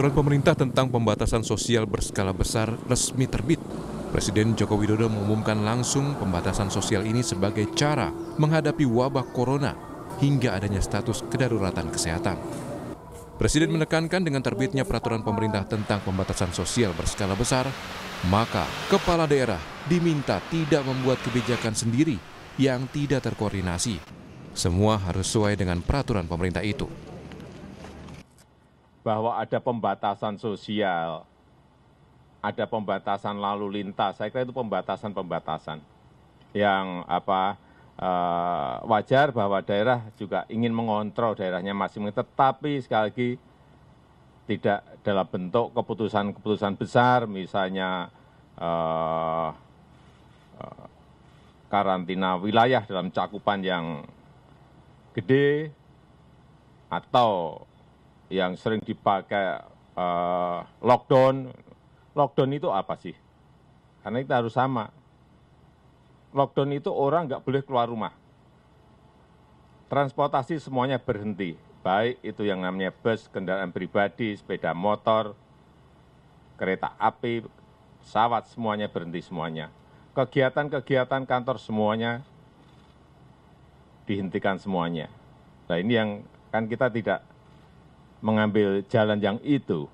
Peraturan pemerintah tentang pembatasan sosial berskala besar resmi terbit. Presiden Joko Widodo mengumumkan langsung pembatasan sosial ini sebagai cara menghadapi wabah corona hingga adanya status kedaruratan kesehatan. Presiden menekankan dengan terbitnya peraturan pemerintah tentang pembatasan sosial berskala besar, maka kepala daerah diminta tidak membuat kebijakan sendiri yang tidak terkoordinasi. Semua harus sesuai dengan peraturan pemerintah itu bahwa ada pembatasan sosial, ada pembatasan lalu lintas. Saya kira itu pembatasan-pembatasan yang apa eh, wajar bahwa daerah juga ingin mengontrol daerahnya masing-masing. Tetapi sekali lagi tidak dalam bentuk keputusan-keputusan besar, misalnya eh, eh, karantina wilayah dalam cakupan yang gede atau yang sering dipakai uh, lockdown. Lockdown itu apa sih? Karena kita harus sama. Lockdown itu orang nggak boleh keluar rumah. Transportasi semuanya berhenti, baik itu yang namanya bus, kendaraan pribadi, sepeda motor, kereta api, pesawat, semuanya berhenti semuanya. Kegiatan-kegiatan kantor semuanya dihentikan semuanya. Nah ini yang kan kita tidak mengambil jalan yang itu,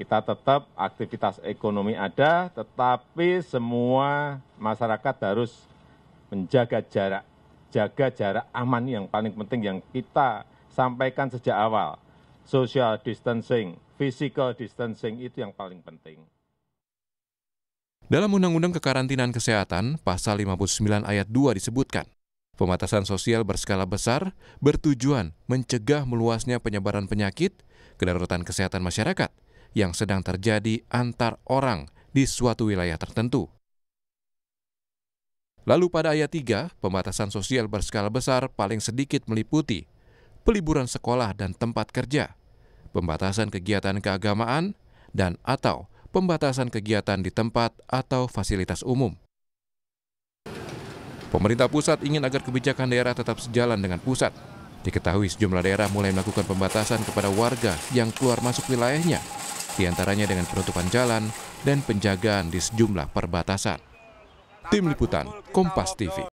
kita tetap aktivitas ekonomi ada, tetapi semua masyarakat harus menjaga jarak. Jaga jarak aman yang paling penting yang kita sampaikan sejak awal. Social distancing, physical distancing itu yang paling penting. Dalam Undang-Undang Kekarantinaan Kesehatan, Pasal 59 Ayat 2 disebutkan, Pembatasan sosial berskala besar bertujuan mencegah meluasnya penyebaran penyakit, kedaruratan kesehatan masyarakat yang sedang terjadi antar orang di suatu wilayah tertentu. Lalu pada ayat 3, pembatasan sosial berskala besar paling sedikit meliputi peliburan sekolah dan tempat kerja, pembatasan kegiatan keagamaan, dan atau pembatasan kegiatan di tempat atau fasilitas umum. Pemerintah pusat ingin agar kebijakan daerah tetap sejalan dengan pusat. Diketahui sejumlah daerah mulai melakukan pembatasan kepada warga yang keluar masuk wilayahnya, diantaranya dengan penutupan jalan dan penjagaan di sejumlah perbatasan. Tim Liputan, Kompas TV.